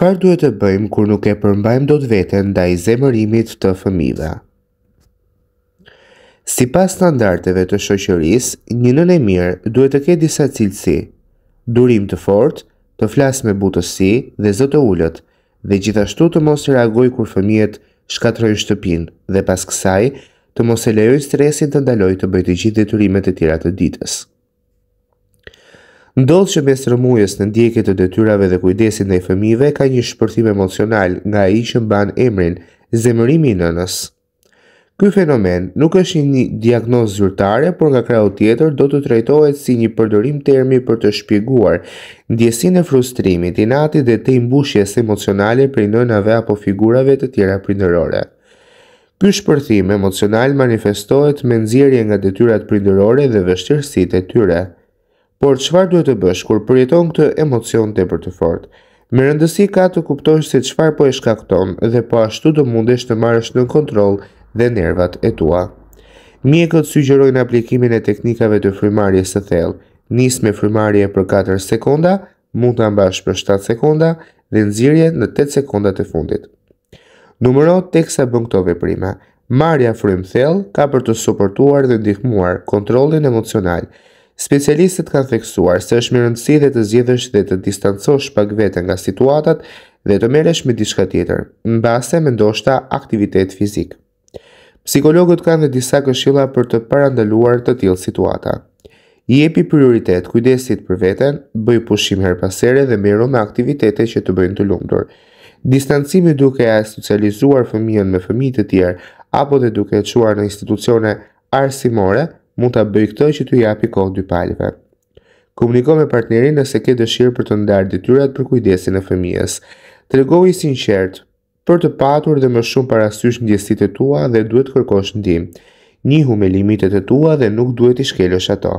qëfar duhet të bëjmë kur nuk e përmbajmë do të vetën da i zemërimit të fëmida. Si pas standarteve të shoqëris, një nën e mirë duhet të ke disa cilësi, durim të fort, të flasë me butësi dhe zëtë ullët, dhe gjithashtu të mos reagoj kur fëmijet shkatrojnë shtëpin dhe pas kësaj të mos e lejoj stresin të ndaloj të bëjtë gjithë detyrimet e tjera të ditës. Ndodhë që mes rëmujës në ndjekit të detyrave dhe kujdesin dhe i fëmive ka një shpërthim emocional nga i që mban emrin zemërimi në nësë. Ky fenomen nuk është një diagnoz zyrtare, por nga krau tjetër do të trajtohet si një përdorim termi për të shpjeguar ndjesin e frustrimit, inati dhe të imbushjes emocionale për nënave apo figurave të tjera prindërore. Ky shpërthim emocional manifestohet me nxjerrje nga detyrat prindërore dhe vështirësitë e tyre por qëfar duhet të bësh kur përjeton këtë emocion të për të fort? Me rëndësi ka të kuptosh se qëfar po e shkakton dhe po ashtu të mundesh të marrësh në kontrol dhe nervat e tua. Mjekët sugjerojnë aplikimin e teknikave të frymarrjes së thellë. Nis me frymarje për 4 sekonda, mund ta mbash për 7 sekonda dhe nxirje në 8 sekondat e fundit. Numëro teksa bën këto veprime. Marja frym thellë ka për të suportuar dhe ndihmuar kontrollin emocional, Specialistët kanë theksuar se është më rëndësi dhe të zgjedhësh dhe të distancosh pak veten nga situatat dhe të merresh me diçka tjetër, mbase me ndoshta aktivitet fizik. Psikologët kanë dhe disa këshilla për të parandaluar të tillë situata. Jepi prioritet kujdesit për veten, bëj pushim her pas here dhe merro me aktivitete që të bëjnë të lumtur. Distancimi duke e socializuar fëmijën me fëmijët e tjerë apo dhe duke e quar në institucione arsimore – mund ta bëj këtë që t'ju japi kohë dy palëve. Komuniko me partnerin nëse ke dëshirë për të ndarë detyrat për kujdesin e fëmijës. Tregoj i sinqert, për të patur dhe më shumë parasysh ndjesitë tua dhe duhet kërkosh ndihmë. Njihu me limitet e tua dhe nuk duhet i shkelësh ato.